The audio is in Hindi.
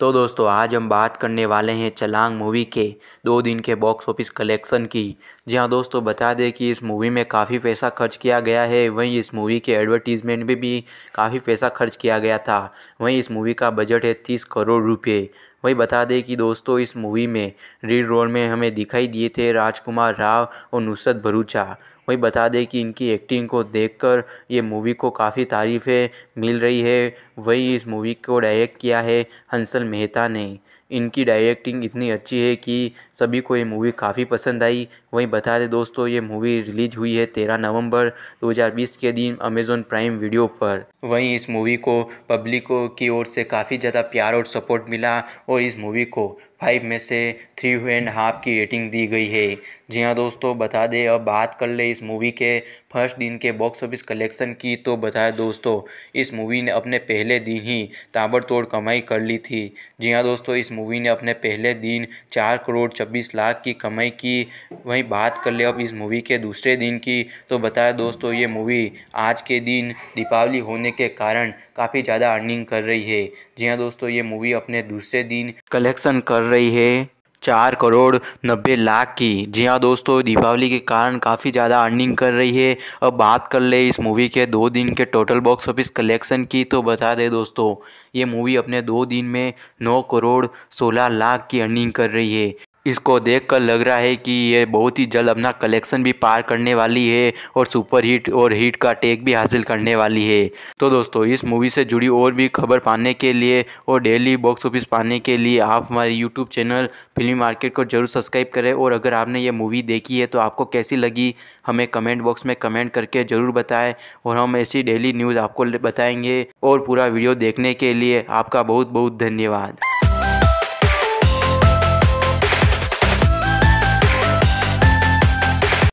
तो दोस्तों आज हम बात करने वाले हैं चलांग मूवी के दो दिन के बॉक्स ऑफिस कलेक्शन की जी हाँ दोस्तों बता दें कि इस मूवी में काफ़ी पैसा खर्च किया गया है वहीं इस मूवी के एडवर्टीज़मेंट में भी काफ़ी पैसा खर्च किया गया था वहीं इस मूवी का बजट है तीस करोड़ रुपये वही बता दें कि दोस्तों इस मूवी में रीड रोल में हमें दिखाई दिए थे राजकुमार राव और नुसरत भरूचा वही बता दें कि इनकी एक्टिंग को देख कर ये मूवी को काफ़ी तारीफ़ें मिल रही है वही इस मूवी को डायरेक्ट किया है हंसल मेहता ने इनकी डायरेक्टिंग इतनी अच्छी है कि सभी को ये मूवी काफ़ी पसंद आई वहीं बता दें दोस्तों ये मूवी रिलीज हुई है तेरह नवंबर 2020 के दिन अमेज़न प्राइम वीडियो पर वहीं इस मूवी को पब्लिक की ओर से काफ़ी ज़्यादा प्यार और सपोर्ट मिला और इस मूवी को फाइव में से थ्री एंड हाफ की रेटिंग दी गई है जी हाँ दोस्तों बता दें अब बात कर ले इस मूवी के फर्स्ट दिन के बॉक्स ऑफिस कलेक्शन की तो बताए दोस्तों इस मूवी ने अपने पहले दिन ही ताबड़तोड़ कमाई कर ली थी जी हाँ दोस्तों इस मूवी ने अपने पहले दिन चार करोड़ छब्बीस लाख की कमाई की वहीं बात कर ले अब इस मूवी के दूसरे दिन की तो बताया दोस्तों ये मूवी आज के दिन दीपावली होने के कारण काफ़ी ज़्यादा अर्निंग कर रही है जी हाँ दोस्तों ये मूवी अपने दूसरे दिन कलेक्शन कर रही है चार करोड़ नब्बे लाख की जी हाँ दोस्तों दीपावली के कारण काफ़ी ज़्यादा अर्निंग कर रही है अब बात कर ले इस मूवी के दो दिन के टोटल बॉक्स ऑफिस कलेक्शन की तो बता दें दोस्तों ये मूवी अपने दो दिन में नौ करोड़ सोलह लाख की अर्निंग कर रही है इसको देखकर लग रहा है कि ये बहुत ही जल्द अपना कलेक्शन भी पार करने वाली है और सुपर हिट और हिट का टेक भी हासिल करने वाली है तो दोस्तों इस मूवी से जुड़ी और भी खबर पाने के लिए और डेली बॉक्स ऑफिस पाने के लिए आप हमारे यूट्यूब चैनल फिल्म मार्केट को जरूर सब्सक्राइब करें और अगर आपने ये मूवी देखी है तो आपको कैसी लगी हमें कमेंट बॉक्स में कमेंट करके ज़रूर बताएँ और हम ऐसी डेली न्यूज़ आपको बताएँगे और पूरा वीडियो देखने के लिए आपका बहुत बहुत धन्यवाद